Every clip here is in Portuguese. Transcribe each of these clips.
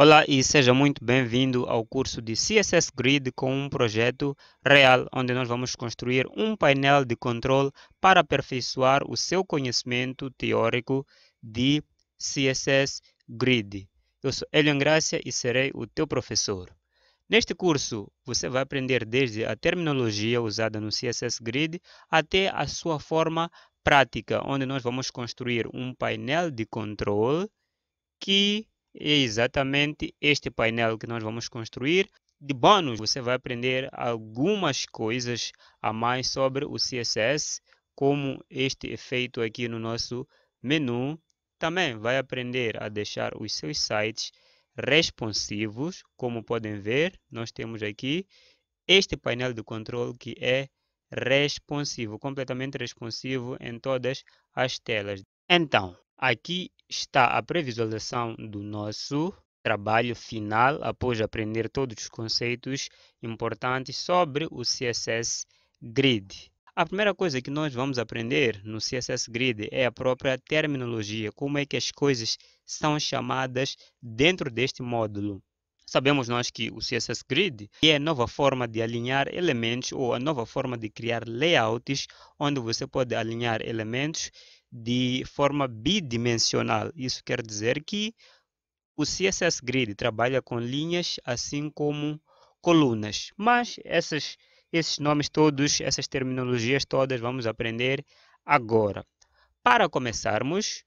Olá e seja muito bem-vindo ao curso de CSS Grid com um projeto real, onde nós vamos construir um painel de controle para aperfeiçoar o seu conhecimento teórico de CSS Grid. Eu sou Elian Gracia e serei o teu professor. Neste curso, você vai aprender desde a terminologia usada no CSS Grid até a sua forma prática, onde nós vamos construir um painel de controle que é exatamente este painel que nós vamos construir. De bônus, você vai aprender algumas coisas a mais sobre o CSS, como este efeito aqui no nosso menu. Também vai aprender a deixar os seus sites responsivos, como podem ver, nós temos aqui este painel de controle que é responsivo, completamente responsivo em todas as telas. Então, Aqui está a previsualização do nosso trabalho final após aprender todos os conceitos importantes sobre o CSS Grid. A primeira coisa que nós vamos aprender no CSS Grid é a própria terminologia, como é que as coisas são chamadas dentro deste módulo. Sabemos nós que o CSS Grid é a nova forma de alinhar elementos ou a nova forma de criar layouts onde você pode alinhar elementos de forma bidimensional. Isso quer dizer que o CSS Grid trabalha com linhas assim como colunas, mas essas, esses nomes todos, essas terminologias todas vamos aprender agora. Para começarmos,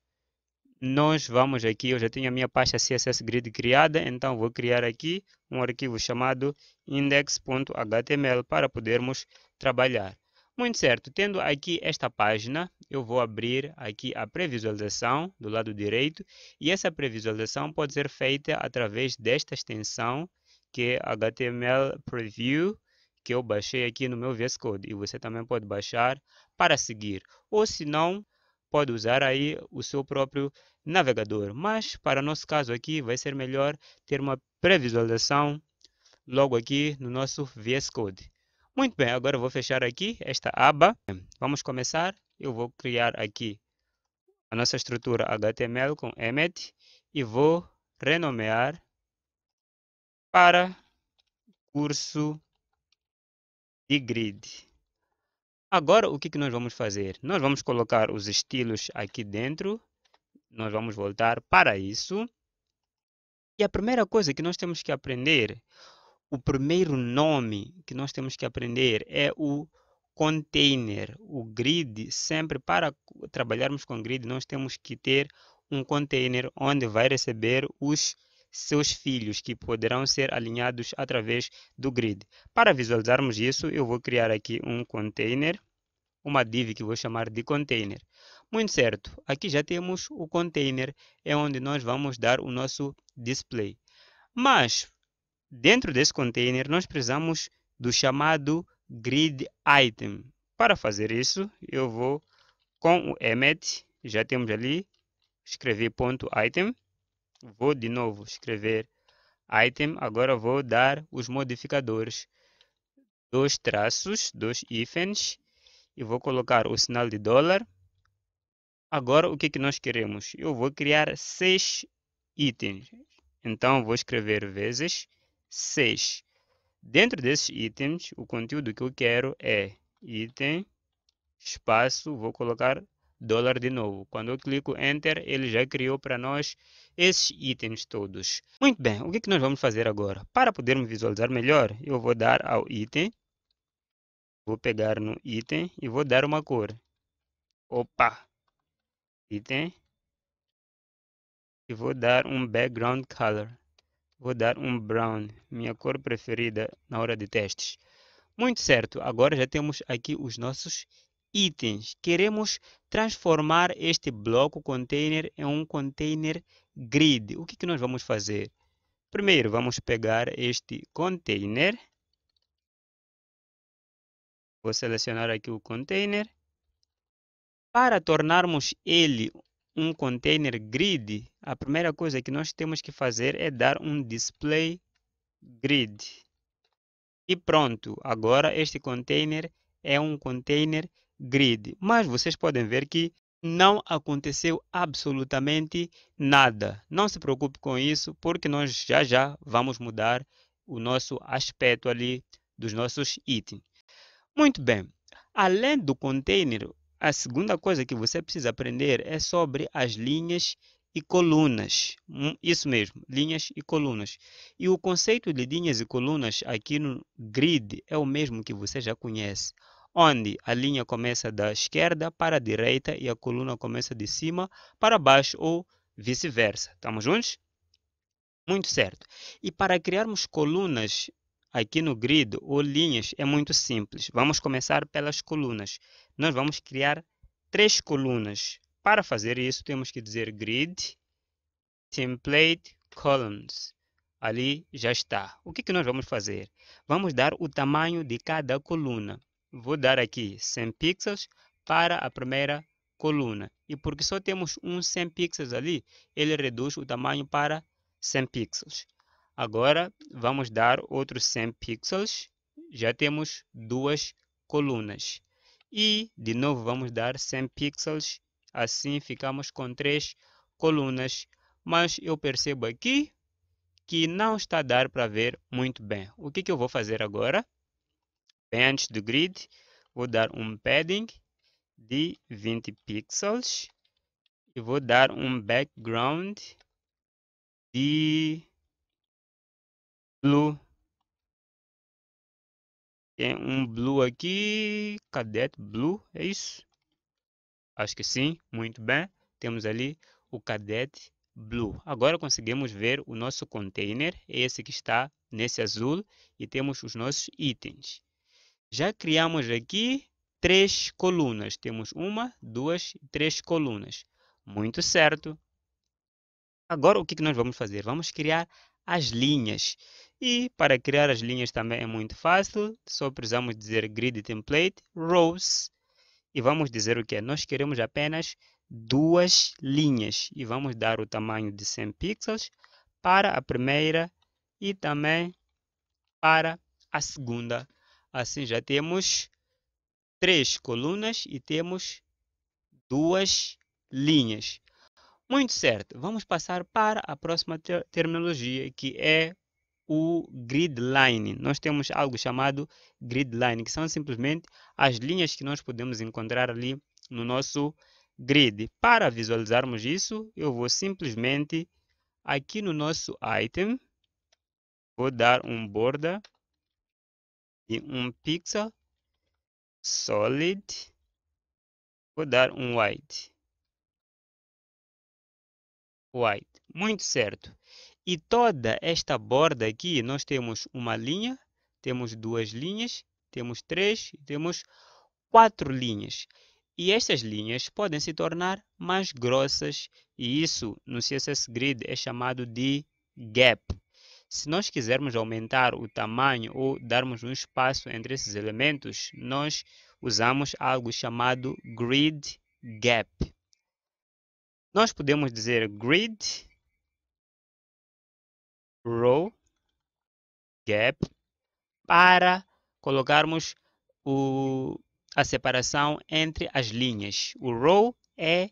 nós vamos aqui, eu já tenho a minha pasta CSS Grid criada, então vou criar aqui um arquivo chamado index.html para podermos trabalhar. Muito certo, tendo aqui esta página, eu vou abrir aqui a previsualização do lado direito e essa previsualização pode ser feita através desta extensão que é HTML Preview, que eu baixei aqui no meu VS Code e você também pode baixar para seguir. Ou se não, pode usar aí o seu próprio navegador, mas para nosso caso aqui vai ser melhor ter uma previsualização logo aqui no nosso VS Code. Muito bem, agora eu vou fechar aqui esta aba. Vamos começar. Eu vou criar aqui a nossa estrutura HTML com emmet e vou renomear para curso de grid. Agora, o que, que nós vamos fazer? Nós vamos colocar os estilos aqui dentro. Nós vamos voltar para isso. E a primeira coisa que nós temos que aprender, o primeiro nome que nós temos que aprender é o container, o grid. Sempre para trabalharmos com grid, nós temos que ter um container onde vai receber os seus filhos, que poderão ser alinhados através do grid. Para visualizarmos isso, eu vou criar aqui um container, uma div que vou chamar de container. Muito certo, aqui já temos o container, é onde nós vamos dar o nosso display. Mas, Dentro desse container, nós precisamos do chamado grid item. Para fazer isso, eu vou com o emet, já temos ali, escrevi ponto .item, vou de novo escrever item, agora vou dar os modificadores, dois traços, dois hífens, e vou colocar o sinal de dólar. Agora, o que, que nós queremos? Eu vou criar seis itens, então vou escrever vezes 6. Dentro desses itens, o conteúdo que eu quero é item, espaço, vou colocar dólar de novo. Quando eu clico Enter, ele já criou para nós esses itens todos. Muito bem, o que, que nós vamos fazer agora? Para podermos visualizar melhor, eu vou dar ao item, vou pegar no item e vou dar uma cor. Opa! Item. E vou dar um background color. Vou dar um brown, minha cor preferida na hora de testes. Muito certo, agora já temos aqui os nossos itens. Queremos transformar este bloco container em um container grid. O que, que nós vamos fazer? Primeiro, vamos pegar este container. Vou selecionar aqui o container. Para tornarmos ele um container grid, a primeira coisa que nós temos que fazer é dar um display grid. E pronto, agora este container é um container grid. Mas vocês podem ver que não aconteceu absolutamente nada. Não se preocupe com isso, porque nós já já vamos mudar o nosso aspecto ali dos nossos itens. Muito bem, além do container, a segunda coisa que você precisa aprender é sobre as linhas e colunas. Hum, isso mesmo, linhas e colunas. E o conceito de linhas e colunas aqui no grid é o mesmo que você já conhece, onde a linha começa da esquerda para a direita e a coluna começa de cima para baixo ou vice-versa. Estamos juntos? Muito certo. E para criarmos colunas aqui no grid ou linhas é muito simples. Vamos começar pelas colunas nós vamos criar três colunas. Para fazer isso, temos que dizer grid, template, columns. Ali já está. O que, que nós vamos fazer? Vamos dar o tamanho de cada coluna. Vou dar aqui 100 pixels para a primeira coluna. E porque só temos um 100 pixels ali, ele reduz o tamanho para 100 pixels. Agora, vamos dar outros 100 pixels. Já temos duas colunas. E de novo vamos dar 100 pixels, assim ficamos com três colunas. Mas eu percebo aqui que não está a dar para ver muito bem. O que, que eu vou fazer agora? Bem antes do grid, vou dar um padding de 20 pixels e vou dar um background de blue tem um blue aqui. Cadet blue, é isso? Acho que sim, muito bem. Temos ali o cadete blue. Agora conseguimos ver o nosso container, esse que está nesse azul, e temos os nossos itens. Já criamos aqui três colunas. Temos uma, duas e três colunas. Muito certo. Agora o que nós vamos fazer? Vamos criar as linhas. E para criar as linhas também é muito fácil, só precisamos dizer grid template, rows, e vamos dizer o que? Nós queremos apenas duas linhas e vamos dar o tamanho de 100 pixels para a primeira e também para a segunda. Assim já temos três colunas e temos duas linhas. Muito certo, vamos passar para a próxima ter terminologia que é o gridline. Nós temos algo chamado gridline, que são simplesmente as linhas que nós podemos encontrar ali no nosso grid. Para visualizarmos isso, eu vou simplesmente aqui no nosso item, vou dar um border e um pixel solid, vou dar um white. White, muito certo. E toda esta borda aqui, nós temos uma linha, temos duas linhas, temos três, temos quatro linhas. E estas linhas podem se tornar mais grossas e isso no CSS Grid é chamado de gap. Se nós quisermos aumentar o tamanho ou darmos um espaço entre esses elementos, nós usamos algo chamado grid gap. Nós podemos dizer grid row gap para colocarmos o, a separação entre as linhas. O row é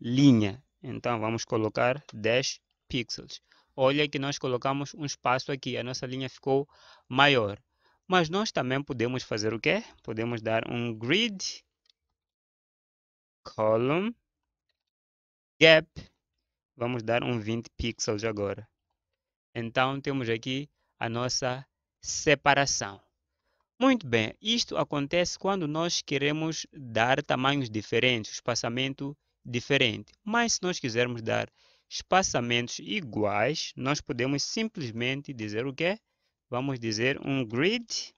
linha, então vamos colocar 10 pixels. Olha que nós colocamos um espaço aqui, a nossa linha ficou maior. Mas nós também podemos fazer o quê? Podemos dar um grid column gap. Vamos dar um 20 pixels agora. Então temos aqui a nossa separação. Muito bem, isto acontece quando nós queremos dar tamanhos diferentes, espaçamento diferente. Mas se nós quisermos dar espaçamentos iguais, nós podemos simplesmente dizer o quê? Vamos dizer um grid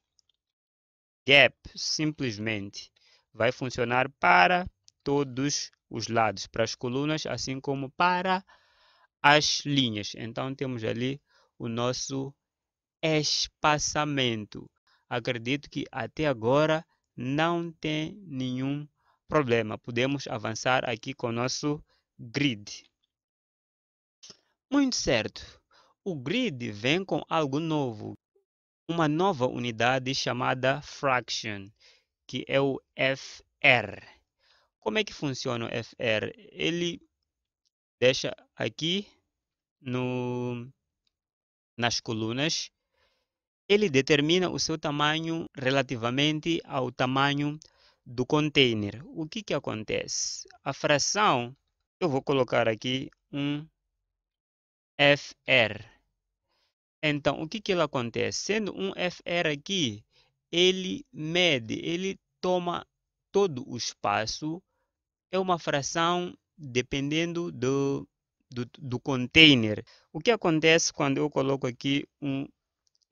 gap, simplesmente. Vai funcionar para todos os lados, para as colunas, assim como para as linhas. Então temos ali o nosso espaçamento. Acredito que até agora não tem nenhum problema. Podemos avançar aqui com o nosso grid. Muito certo. O grid vem com algo novo, uma nova unidade chamada fraction, que é o FR. Como é que funciona o FR? Ele deixa aqui no nas colunas, ele determina o seu tamanho relativamente ao tamanho do container. O que, que acontece? A fração, eu vou colocar aqui um FR. Então, o que, que ele acontece? Sendo um FR aqui, ele mede, ele toma todo o espaço. É uma fração dependendo do do, do container. O que acontece quando eu coloco aqui um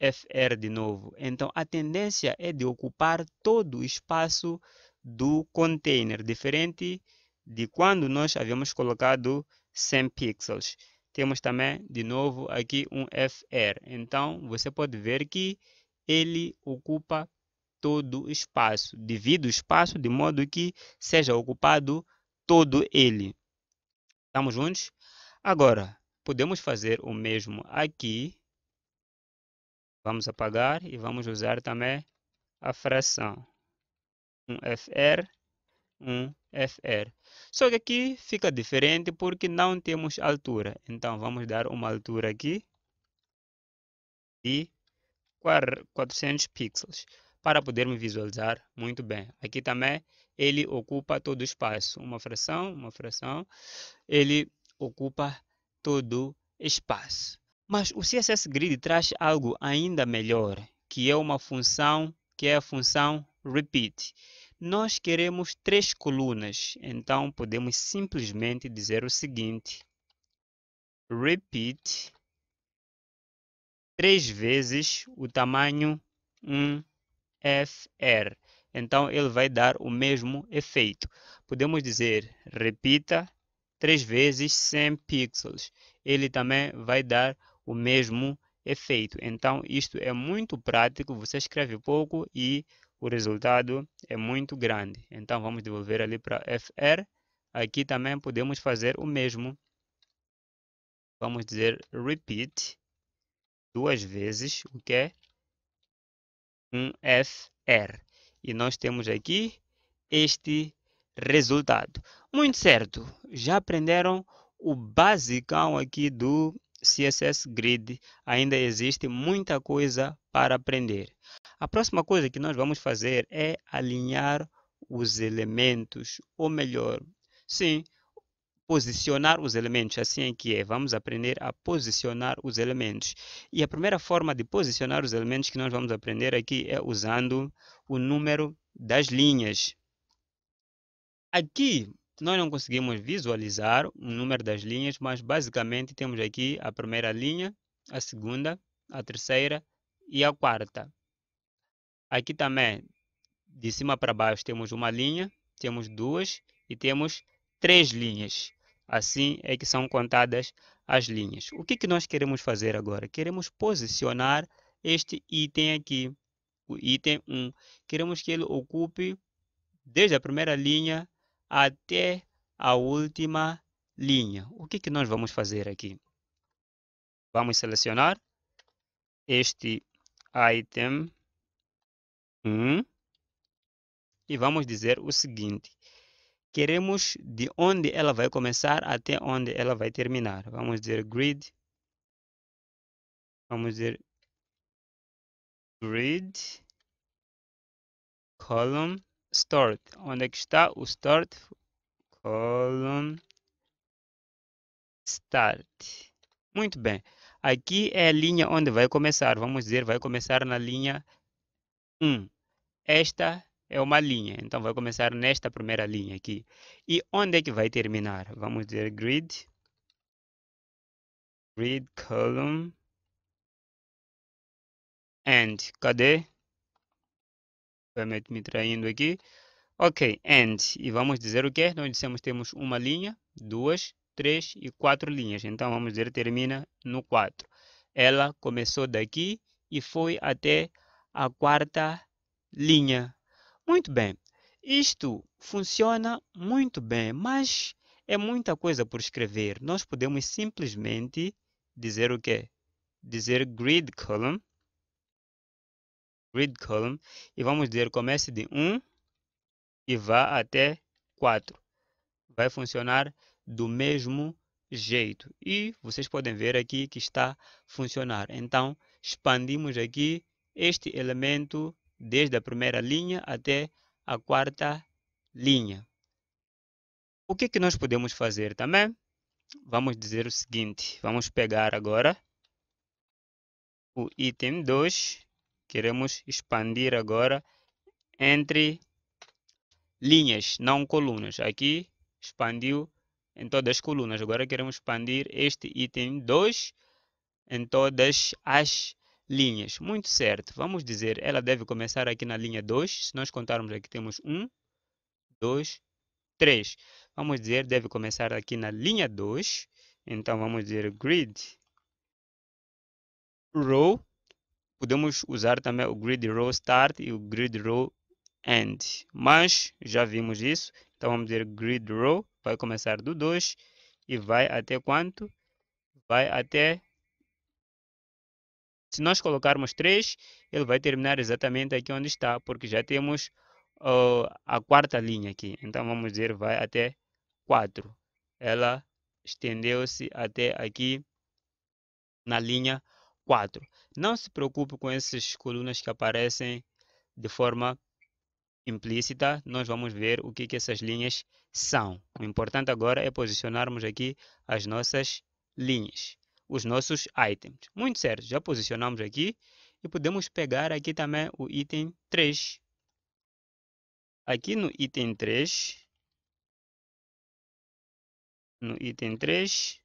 FR de novo? Então, a tendência é de ocupar todo o espaço do container, diferente de quando nós havíamos colocado 100 pixels. Temos também, de novo, aqui um FR. Então, você pode ver que ele ocupa todo o espaço. Divide o espaço de modo que seja ocupado todo ele. Estamos juntos? Agora, podemos fazer o mesmo aqui. Vamos apagar e vamos usar também a fração. Um FR, um FR. Só que aqui fica diferente porque não temos altura. Então, vamos dar uma altura aqui de 400 pixels para podermos visualizar muito bem. Aqui também ele ocupa todo o espaço. Uma fração, uma fração. Ele ocupa todo espaço. Mas o CSS Grid traz algo ainda melhor, que é uma função que é a função repeat. Nós queremos três colunas, então podemos simplesmente dizer o seguinte: repeat três vezes o tamanho 1fr. Então ele vai dar o mesmo efeito. Podemos dizer repita 3 vezes 100 pixels. Ele também vai dar o mesmo efeito. Então, isto é muito prático, você escreve pouco e o resultado é muito grande. Então, vamos devolver ali para FR. Aqui também podemos fazer o mesmo. Vamos dizer repeat duas vezes, o que é um FR. E nós temos aqui este resultado. Muito certo, já aprenderam o basicão aqui do CSS Grid. Ainda existe muita coisa para aprender. A próxima coisa que nós vamos fazer é alinhar os elementos, ou melhor, sim, posicionar os elementos, assim é que é. Vamos aprender a posicionar os elementos. E a primeira forma de posicionar os elementos que nós vamos aprender aqui é usando o número das linhas. Aqui nós não conseguimos visualizar o número das linhas, mas basicamente temos aqui a primeira linha, a segunda, a terceira e a quarta. Aqui também, de cima para baixo, temos uma linha, temos duas e temos três linhas. Assim é que são contadas as linhas. O que, que nós queremos fazer agora? Queremos posicionar este item aqui, o item 1. Queremos que ele ocupe desde a primeira linha até a última linha. O que, que nós vamos fazer aqui? Vamos selecionar este item 1 e vamos dizer o seguinte. Queremos de onde ela vai começar até onde ela vai terminar. Vamos dizer grid. Vamos dizer grid column start. Onde é que está o start? Colon start. Muito bem. Aqui é a linha onde vai começar. Vamos dizer, vai começar na linha 1. Esta é uma linha, então vai começar nesta primeira linha aqui. E onde é que vai terminar? Vamos dizer grid. Grid column. End. Cadê? novamente me traindo aqui. Ok, and. E vamos dizer o que? Nós dissemos temos uma linha, duas, três e quatro linhas. Então, vamos dizer termina no 4. Ela começou daqui e foi até a quarta linha. Muito bem. Isto funciona muito bem, mas é muita coisa por escrever. Nós podemos simplesmente dizer o quê? Dizer grid column grid column e vamos dizer comece de 1 e vá até 4. Vai funcionar do mesmo jeito. E vocês podem ver aqui que está funcionar. Então, expandimos aqui este elemento desde a primeira linha até a quarta linha. O que, que nós podemos fazer também? Vamos dizer o seguinte, vamos pegar agora o item 2 Queremos expandir agora entre linhas, não colunas. Aqui expandiu em todas as colunas. Agora queremos expandir este item 2 em todas as linhas. Muito certo. Vamos dizer, ela deve começar aqui na linha 2. Se nós contarmos aqui, temos 1, 2, 3. Vamos dizer, deve começar aqui na linha 2. Então, vamos dizer grid row podemos usar também o grid row start e o grid row end. Mas já vimos isso, então vamos dizer grid row, vai começar do 2 e vai até quanto? Vai até se nós colocarmos 3, ele vai terminar exatamente aqui onde está, porque já temos uh, a quarta linha aqui. Então vamos dizer vai até 4. Ela estendeu-se até aqui na linha 4. Não se preocupe com essas colunas que aparecem de forma implícita. Nós vamos ver o que, que essas linhas são. O importante agora é posicionarmos aqui as nossas linhas, os nossos items. Muito certo, já posicionamos aqui e podemos pegar aqui também o item 3. Aqui no item 3, no item 3,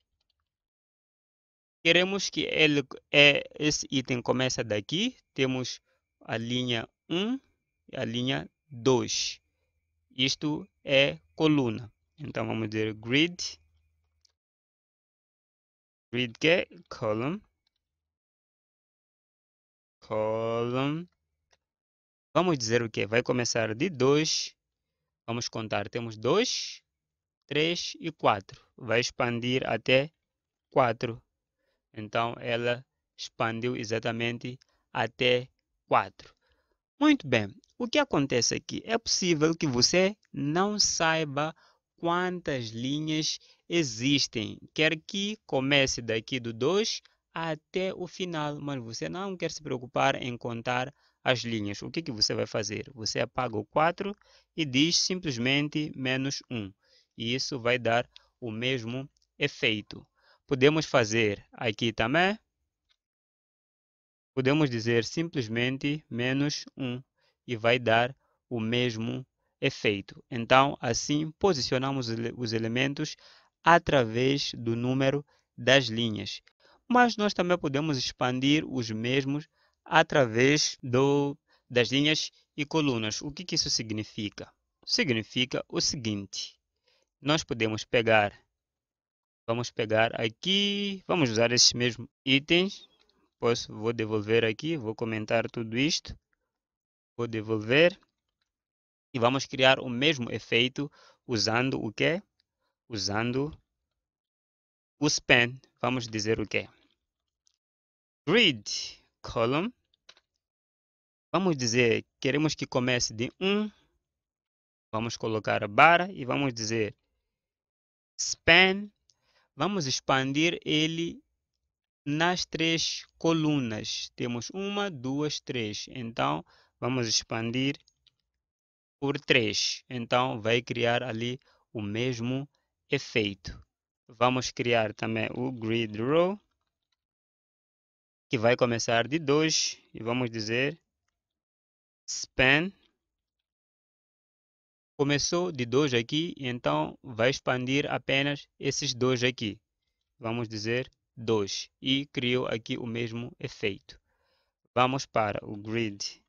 Queremos que ele, é, esse item começa daqui. Temos a linha 1 e a linha 2. Isto é coluna. Então, vamos dizer grid. Grid que é column. Column. Vamos dizer o que? Vai começar de 2. Vamos contar. Temos 2, 3 e 4. Vai expandir até 4. Então ela expandiu exatamente até 4. Muito bem, o que acontece aqui? É possível que você não saiba quantas linhas existem. Quer que comece daqui do 2 até o final, mas você não quer se preocupar em contar as linhas. O que, que você vai fazer? Você apaga o 4 e diz simplesmente menos 1. E isso vai dar o mesmo efeito. Podemos fazer aqui também. Podemos dizer simplesmente menos 1 e vai dar o mesmo efeito. Então, assim, posicionamos os elementos através do número das linhas. Mas nós também podemos expandir os mesmos através do, das linhas e colunas. O que, que isso significa? Significa o seguinte: nós podemos pegar Vamos pegar aqui, vamos usar esses mesmos itens. Posso, vou devolver aqui, vou comentar tudo isto. Vou devolver. E vamos criar o mesmo efeito usando o que? Usando o span. Vamos dizer o que? Grid column. Vamos dizer, queremos que comece de 1. Vamos colocar a barra e vamos dizer span Vamos expandir ele nas três colunas. Temos uma, duas, três. Então, vamos expandir por três. Então, vai criar ali o mesmo efeito. Vamos criar também o grid row, que vai começar de 2 e vamos dizer span Começou de 2 aqui, então vai expandir apenas esses dois aqui. Vamos dizer 2. E criou aqui o mesmo efeito. Vamos para o grid.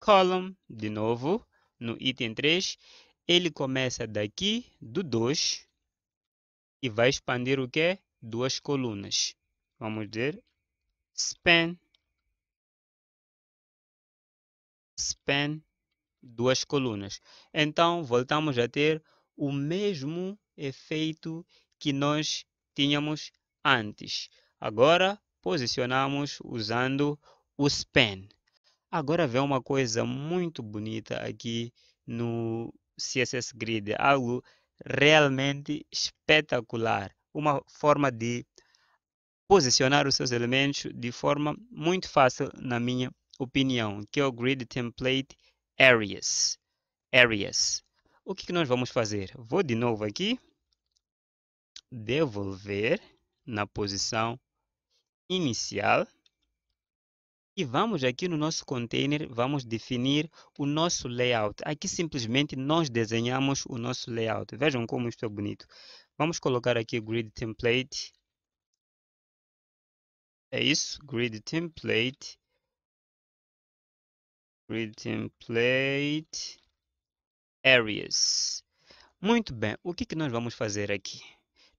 Column, de novo, no item 3. Ele começa daqui, do 2. E vai expandir o que? Duas colunas. Vamos dizer span span duas colunas. Então, voltamos a ter o mesmo efeito que nós tínhamos antes. Agora, posicionamos usando o span. Agora vem uma coisa muito bonita aqui no CSS Grid, algo realmente espetacular, uma forma de posicionar os seus elementos de forma muito fácil, na minha opinião, que é o Grid Template areas. Areas. O que, que nós vamos fazer? Vou de novo aqui. Devolver na posição inicial. E vamos aqui no nosso container, vamos definir o nosso layout. Aqui simplesmente nós desenhamos o nosso layout. Vejam como isto é bonito. Vamos colocar aqui o grid template. É isso, grid template. Grid template areas. Muito bem, o que, que nós vamos fazer aqui?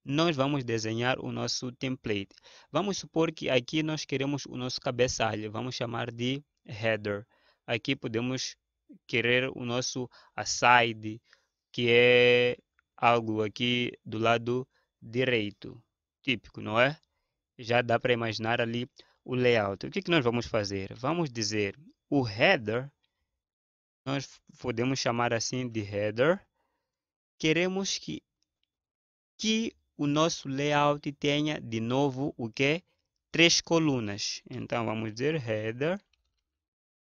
Nós vamos desenhar o nosso template. Vamos supor que aqui nós queremos o nosso cabeçalho, vamos chamar de header. Aqui podemos querer o nosso aside, que é algo aqui do lado direito, típico, não é? Já dá para imaginar ali o layout. O que, que nós vamos fazer? Vamos dizer o header, nós podemos chamar assim de header, queremos que, que o nosso layout tenha de novo o que? Três colunas. Então vamos dizer header.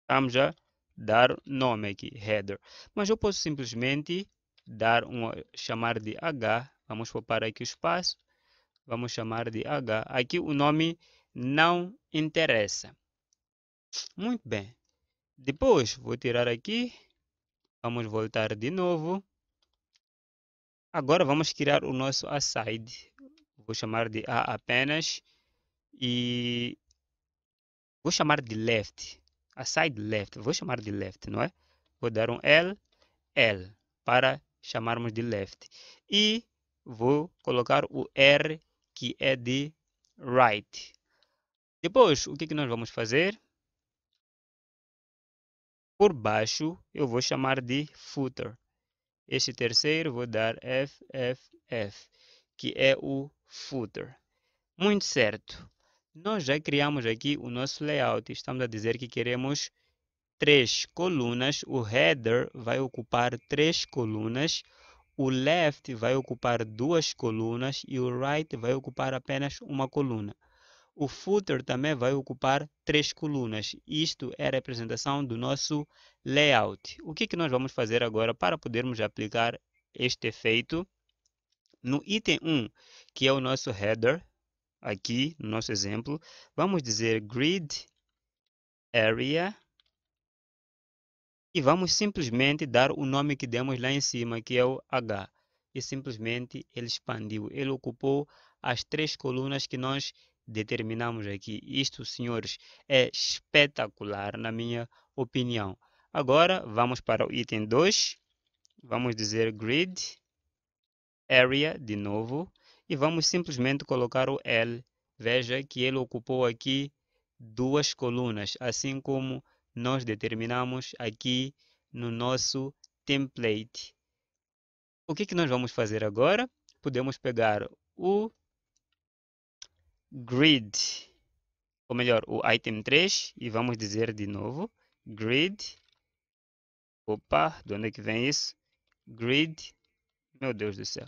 Vamos já dar nome aqui, header. Mas eu posso simplesmente dar um, chamar de H. Vamos poupar aqui o espaço. Vamos chamar de H. Aqui o nome não interessa. Muito bem. Depois vou tirar aqui. Vamos voltar de novo. Agora vamos criar o nosso aside. Vou chamar de A apenas. E vou chamar de left. Aside left. Vou chamar de left, não é? Vou dar um L, L para chamarmos de left. E vou colocar o R que é de right. Depois, o que, que nós vamos fazer? Por baixo, eu vou chamar de footer. Este terceiro, vou dar FFF, que é o footer. Muito certo. Nós já criamos aqui o nosso layout. Estamos a dizer que queremos três colunas. O header vai ocupar três colunas. O left vai ocupar duas colunas e o right vai ocupar apenas uma coluna. O footer também vai ocupar três colunas. Isto é a representação do nosso layout. O que, é que nós vamos fazer agora para podermos aplicar este efeito? No item 1, que é o nosso header, aqui no nosso exemplo, vamos dizer grid area e vamos simplesmente dar o nome que demos lá em cima, que é o H. E simplesmente ele expandiu, ele ocupou as três colunas que nós determinamos aqui. Isto, senhores, é espetacular, na minha opinião. Agora, vamos para o item 2. Vamos dizer grid, area, de novo. E vamos simplesmente colocar o L. Veja que ele ocupou aqui duas colunas, assim como nós determinamos aqui no nosso template. O que, que nós vamos fazer agora? Podemos pegar o grid, ou melhor, o item 3, e vamos dizer de novo, grid, opa, de onde é que vem isso? Grid, meu Deus do céu,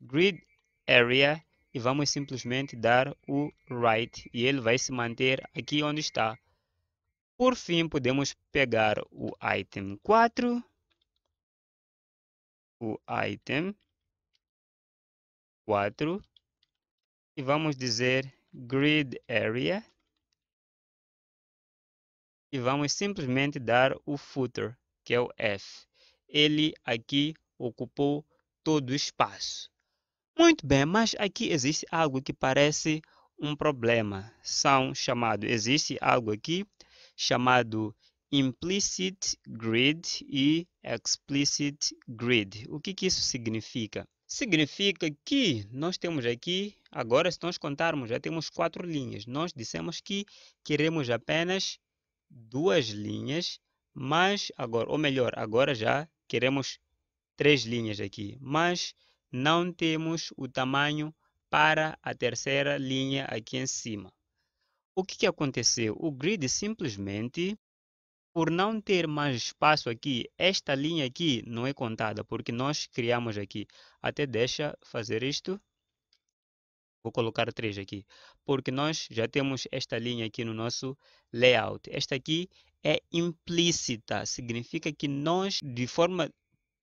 grid area, e vamos simplesmente dar o right, e ele vai se manter aqui onde está. Por fim, podemos pegar o item 4, o item 4, e vamos dizer grid area e vamos simplesmente dar o footer, que é o F. Ele aqui ocupou todo o espaço. Muito bem, mas aqui existe algo que parece um problema. São chamado, existe algo aqui chamado implicit grid e explicit grid. O que, que isso significa? Significa que nós temos aqui, agora se nós contarmos, já temos quatro linhas. Nós dissemos que queremos apenas duas linhas, mas agora, ou melhor, agora já queremos três linhas aqui, mas não temos o tamanho para a terceira linha aqui em cima. O que, que aconteceu? O grid simplesmente por não ter mais espaço aqui, esta linha aqui não é contada, porque nós criamos aqui. Até deixa fazer isto. Vou colocar 3 aqui, porque nós já temos esta linha aqui no nosso layout. Esta aqui é implícita, significa que nós, de forma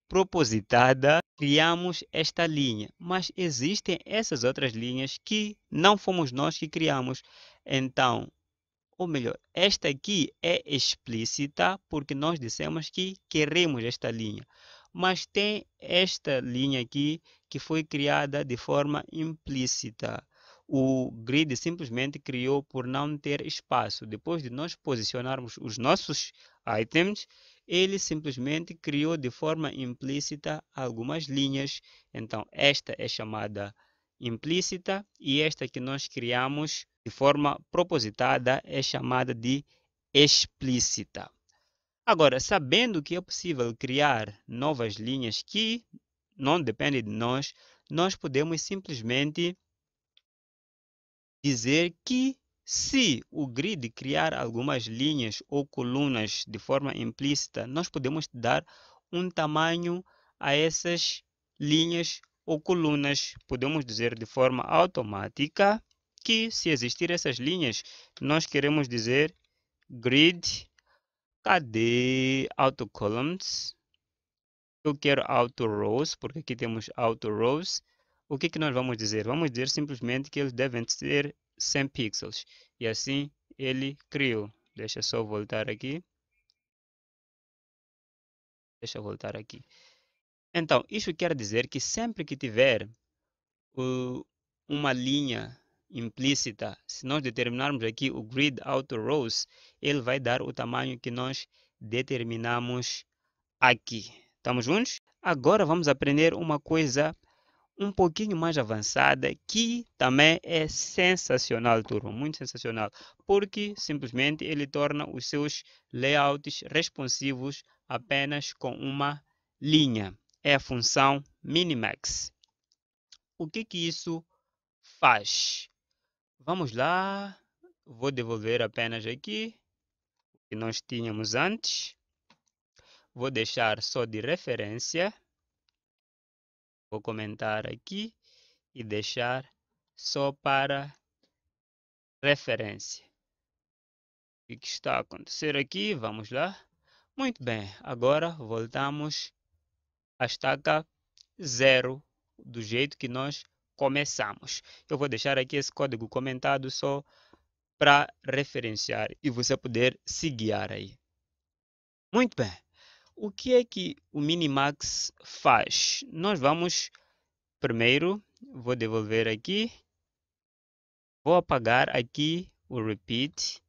propositada, criamos esta linha. Mas existem essas outras linhas que não fomos nós que criamos. Então, ou melhor, esta aqui é explícita porque nós dissemos que queremos esta linha. Mas tem esta linha aqui que foi criada de forma implícita. O grid simplesmente criou por não ter espaço. Depois de nós posicionarmos os nossos items, ele simplesmente criou de forma implícita algumas linhas. Então, esta é chamada implícita e esta que nós criamos de forma propositada é chamada de explícita. Agora, sabendo que é possível criar novas linhas que não dependem de nós, nós podemos simplesmente dizer que se o grid criar algumas linhas ou colunas de forma implícita, nós podemos dar um tamanho a essas linhas ou colunas, podemos dizer de forma automática que se existirem essas linhas, nós queremos dizer grid, KD auto columns? Eu quero auto rows, porque aqui temos auto rows. O que, é que nós vamos dizer? Vamos dizer simplesmente que eles devem ser 100 pixels. E assim ele criou. Deixa só voltar aqui. Deixa eu voltar aqui. Então, isso quer dizer que sempre que tiver uma linha implícita, se nós determinarmos aqui o grid outer rows, ele vai dar o tamanho que nós determinamos aqui. Estamos juntos? Agora vamos aprender uma coisa um pouquinho mais avançada que também é sensacional, turma, muito sensacional, porque simplesmente ele torna os seus layouts responsivos apenas com uma linha é a função minimax. O que, que isso faz? Vamos lá, vou devolver apenas aqui o que nós tínhamos antes. Vou deixar só de referência. Vou comentar aqui e deixar só para referência. O que está a acontecer aqui? Vamos lá. Muito bem, agora voltamos a estaca 0 do jeito que nós começamos. Eu vou deixar aqui esse código comentado só para referenciar e você poder se guiar aí. Muito bem. O que é que o Minimax faz? Nós vamos primeiro, vou devolver aqui, vou apagar aqui o repeat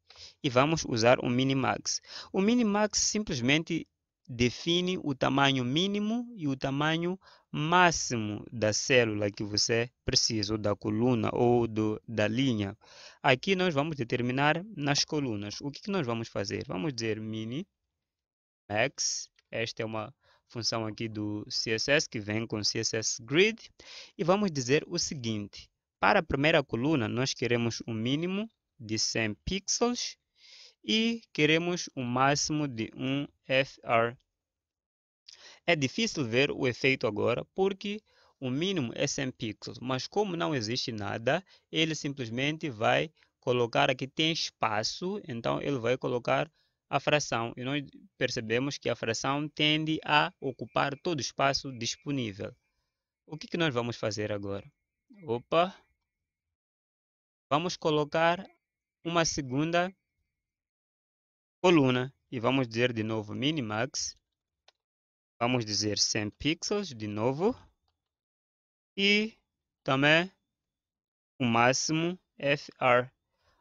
e vamos usar o Minimax. O Minimax simplesmente define o tamanho mínimo e o tamanho máximo da célula que você precisa, ou da coluna ou do, da linha. Aqui nós vamos determinar nas colunas. O que, que nós vamos fazer? Vamos dizer mini, max, esta é uma função aqui do CSS que vem com CSS grid, e vamos dizer o seguinte, para a primeira coluna nós queremos um mínimo de 100 pixels e queremos um máximo de 1 FR. É difícil ver o efeito agora porque o mínimo é 100 pixels, mas como não existe nada, ele simplesmente vai colocar aqui tem espaço, então ele vai colocar a fração e nós percebemos que a fração tende a ocupar todo o espaço disponível. O que, que nós vamos fazer agora? Opa! Vamos colocar uma segunda coluna e vamos dizer de novo minimax. Vamos dizer 100 pixels de novo. E também o máximo FR.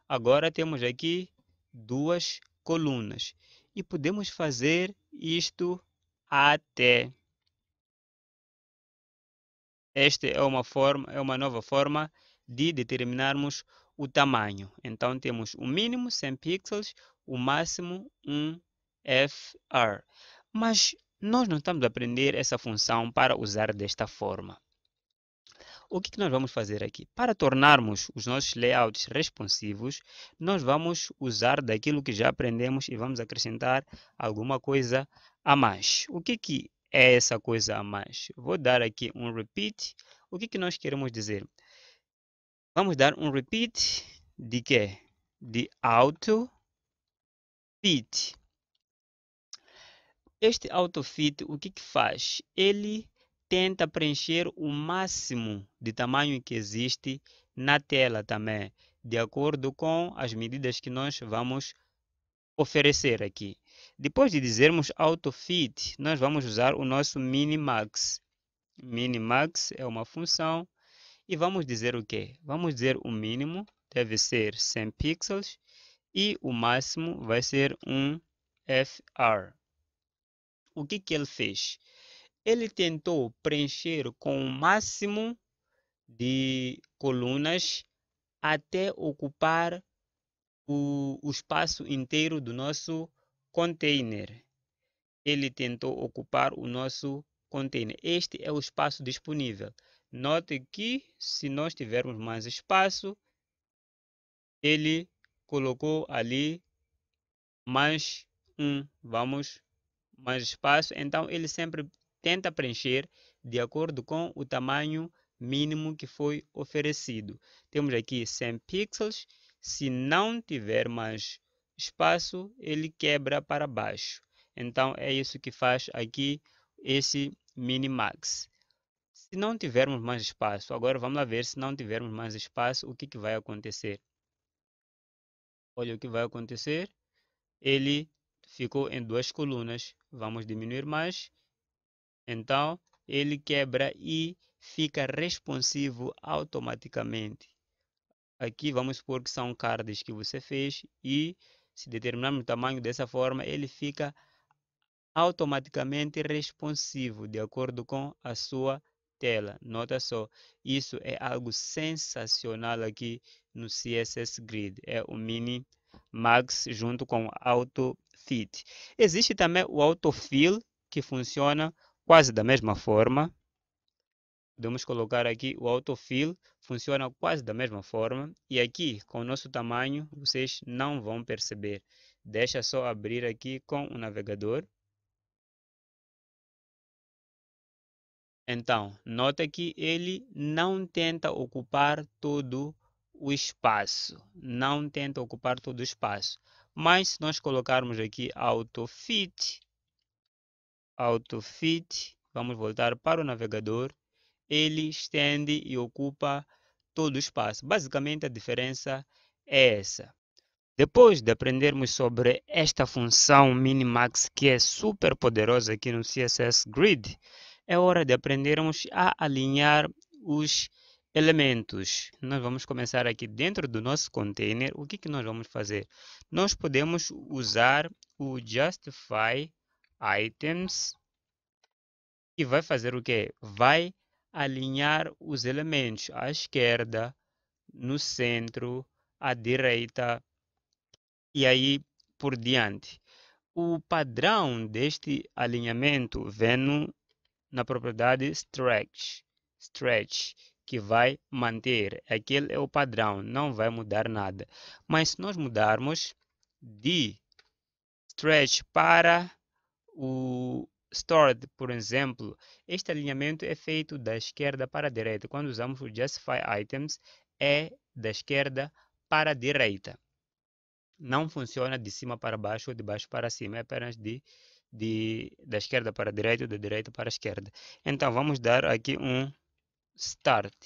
Agora temos aqui duas colunas e podemos fazer isto até. Esta é uma forma, é uma nova forma de determinarmos o tamanho. Então temos o mínimo 100 pixels, o máximo um fr. Mas nós não estamos a aprender essa função para usar desta forma. O que, que nós vamos fazer aqui? Para tornarmos os nossos layouts responsivos, nós vamos usar daquilo que já aprendemos e vamos acrescentar alguma coisa a mais. O que, que é essa coisa a mais? Vou dar aqui um repeat. O que, que nós queremos dizer? Vamos dar um repeat de quê? De auto Fit. Este autofit, o que, que faz? Ele tenta preencher o máximo de tamanho que existe na tela também, de acordo com as medidas que nós vamos oferecer aqui. Depois de dizermos autofit, nós vamos usar o nosso minimax. Minimax é uma função e vamos dizer o quê? Vamos dizer o mínimo, deve ser 100 pixels, e o máximo vai ser um FR. O que, que ele fez? Ele tentou preencher com o máximo de colunas até ocupar o, o espaço inteiro do nosso container. Ele tentou ocupar o nosso container. Este é o espaço disponível. Note que se nós tivermos mais espaço, ele colocou ali mais um, vamos, mais espaço. Então, ele sempre tenta preencher de acordo com o tamanho mínimo que foi oferecido. Temos aqui 100 pixels. Se não tiver mais espaço, ele quebra para baixo. Então, é isso que faz aqui esse minimax. Se não tivermos mais espaço, agora vamos lá ver se não tivermos mais espaço, o que, que vai acontecer. Olha o que vai acontecer. Ele ficou em duas colunas. Vamos diminuir mais. Então, ele quebra e fica responsivo automaticamente. Aqui vamos supor que são cards que você fez e se determinarmos o tamanho dessa forma, ele fica automaticamente responsivo de acordo com a sua tela. Nota só, isso é algo sensacional aqui no CSS Grid. É o mini max junto com auto fit. Existe também o auto fill que funciona quase da mesma forma. Podemos colocar aqui o auto fill funciona quase da mesma forma. E aqui, com o nosso tamanho, vocês não vão perceber. Deixa só abrir aqui com o navegador. Então, nota que ele não tenta ocupar todo o espaço. Não tenta ocupar todo o espaço. Mas se nós colocarmos aqui AutoFit, AutoFit, vamos voltar para o navegador, ele estende e ocupa todo o espaço. Basicamente a diferença é essa. Depois de aprendermos sobre esta função minimax que é super poderosa aqui no CSS Grid, é hora de aprendermos a alinhar os elementos. Nós vamos começar aqui dentro do nosso container. O que, que nós vamos fazer? Nós podemos usar o justify items e vai fazer o que? Vai alinhar os elementos à esquerda, no centro, à direita e aí por diante. O padrão deste alinhamento vem no na propriedade stretch, stretch, que vai manter. Aquele é o padrão, não vai mudar nada. Mas se nós mudarmos de stretch para o stored, por exemplo, este alinhamento é feito da esquerda para a direita. Quando usamos o justify items, é da esquerda para a direita. Não funciona de cima para baixo ou de baixo para cima, é apenas de de, da esquerda para a direita, da direita para a esquerda. Então vamos dar aqui um start.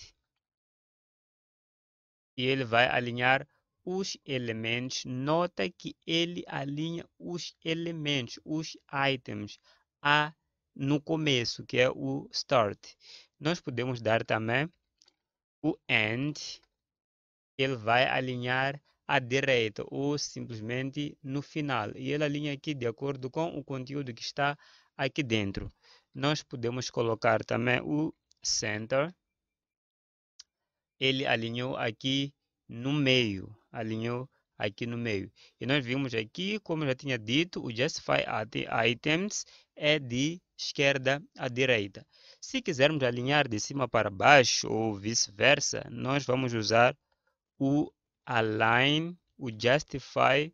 E ele vai alinhar os elementos. Nota que ele alinha os elementos, os items, a, no começo, que é o start. Nós podemos dar também o end. Ele vai alinhar à direita ou simplesmente no final. E ele alinha aqui de acordo com o conteúdo que está aqui dentro. Nós podemos colocar também o center. Ele alinhou aqui no meio, alinhou aqui no meio. E nós vimos aqui, como eu já tinha dito, o Justify Items é de esquerda à direita. Se quisermos alinhar de cima para baixo ou vice-versa, nós vamos usar o align, o justify,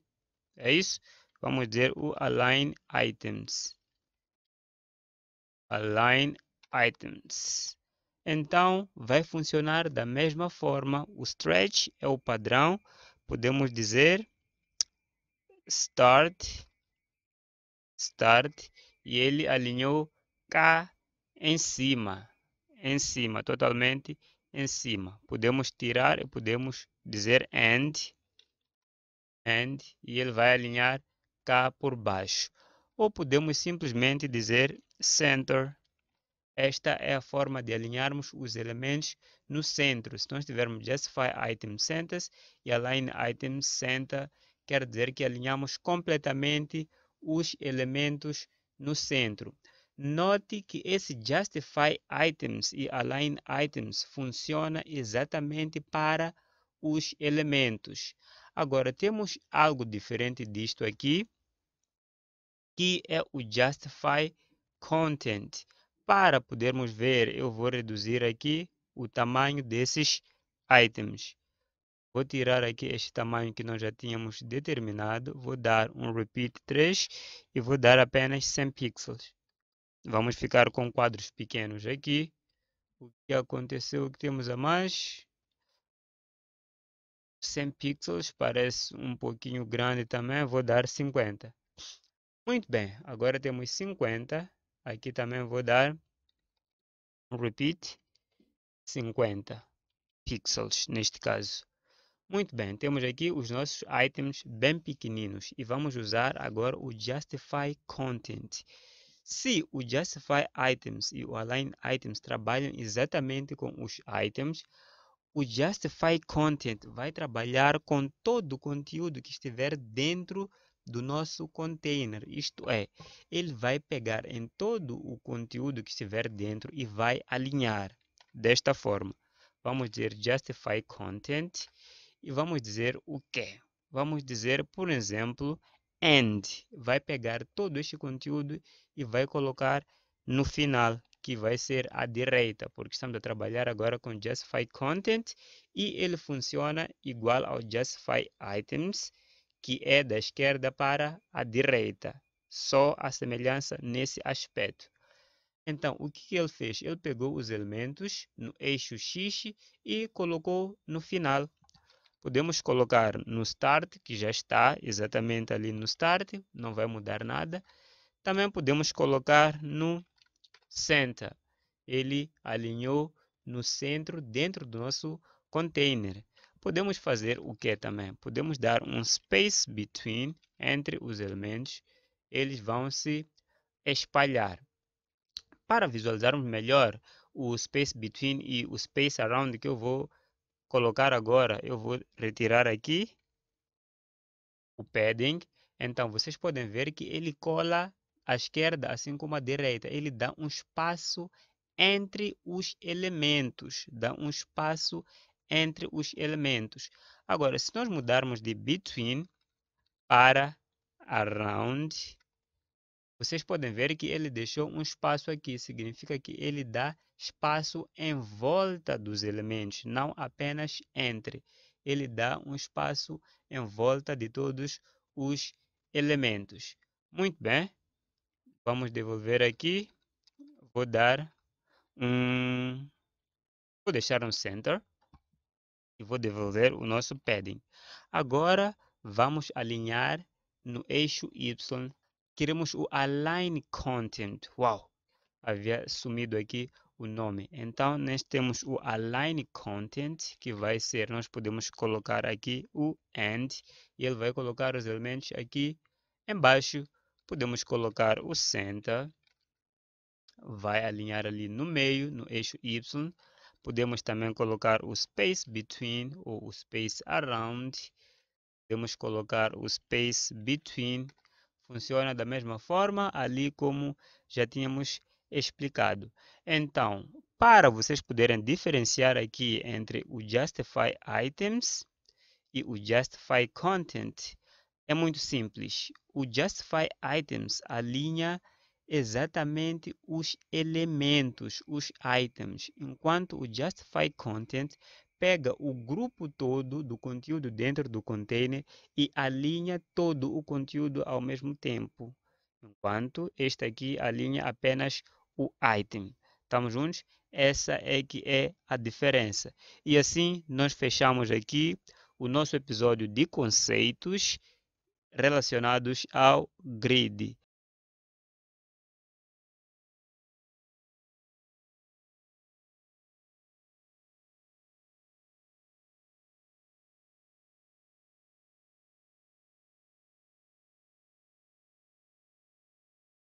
é isso? Vamos dizer o align items. Align items. Então, vai funcionar da mesma forma. O stretch é o padrão. Podemos dizer start, start, e ele alinhou cá em cima, em cima, totalmente em cima. Podemos tirar e podemos dizer and, and, e ele vai alinhar cá por baixo. Ou podemos simplesmente dizer center. Esta é a forma de alinharmos os elementos no centro. Se nós tivermos justify item centers e align item center, quer dizer que alinhamos completamente os elementos no centro. Note que esse justify items e align items funciona exatamente para os elementos. Agora, temos algo diferente disto aqui, que é o justify content. Para podermos ver, eu vou reduzir aqui o tamanho desses items. Vou tirar aqui este tamanho que nós já tínhamos determinado. Vou dar um repeat 3 e vou dar apenas 100 pixels. Vamos ficar com quadros pequenos aqui. O que aconteceu? O que temos a mais? 100 pixels parece um pouquinho grande também, vou dar 50. Muito bem, agora temos 50, aqui também vou dar, repeat, 50 pixels neste caso. Muito bem, temos aqui os nossos items bem pequeninos e vamos usar agora o Justify Content. Se o Justify Items e o Align Items trabalham exatamente com os items, o Justify Content vai trabalhar com todo o conteúdo que estiver dentro do nosso container. Isto é, ele vai pegar em todo o conteúdo que estiver dentro e vai alinhar desta forma. Vamos dizer Justify Content e vamos dizer o que? Vamos dizer, por exemplo, AND. Vai pegar todo este conteúdo e vai colocar no final que vai ser à direita, porque estamos a trabalhar agora com Justify Content e ele funciona igual ao Justify Items, que é da esquerda para a direita. Só a semelhança nesse aspecto. Então, o que ele fez? Ele pegou os elementos no eixo X e colocou no final. Podemos colocar no Start, que já está exatamente ali no Start, não vai mudar nada. Também podemos colocar no Senta. Ele alinhou no centro dentro do nosso container. Podemos fazer o que também? Podemos dar um space between entre os elementos. Eles vão se espalhar. Para visualizarmos melhor o space between e o space around que eu vou colocar agora, eu vou retirar aqui o padding. Então, vocês podem ver que ele cola a esquerda, assim como a direita, ele dá um espaço entre os elementos, dá um espaço entre os elementos. Agora, se nós mudarmos de between para around, vocês podem ver que ele deixou um espaço aqui, significa que ele dá espaço em volta dos elementos, não apenas entre. Ele dá um espaço em volta de todos os elementos. Muito bem. Vamos devolver aqui. Vou dar um... Vou deixar um center. E vou devolver o nosso padding. Agora, vamos alinhar no eixo Y. Queremos o align content. Uau! Havia sumido aqui o nome. Então, nós temos o align content, que vai ser, nós podemos colocar aqui o and, e ele vai colocar os elementos aqui embaixo podemos colocar o center, vai alinhar ali no meio, no eixo Y. Podemos também colocar o space between ou o space around. Podemos colocar o space between. Funciona da mesma forma ali como já tínhamos explicado. Então, para vocês poderem diferenciar aqui entre o justify items e o justify content, é muito simples. O justify items alinha exatamente os elementos, os items, enquanto o justify content pega o grupo todo do conteúdo dentro do container e alinha todo o conteúdo ao mesmo tempo, enquanto este aqui alinha apenas o item. Estamos juntos? Essa é que é a diferença. E assim nós fechamos aqui o nosso episódio de conceitos relacionados ao grid.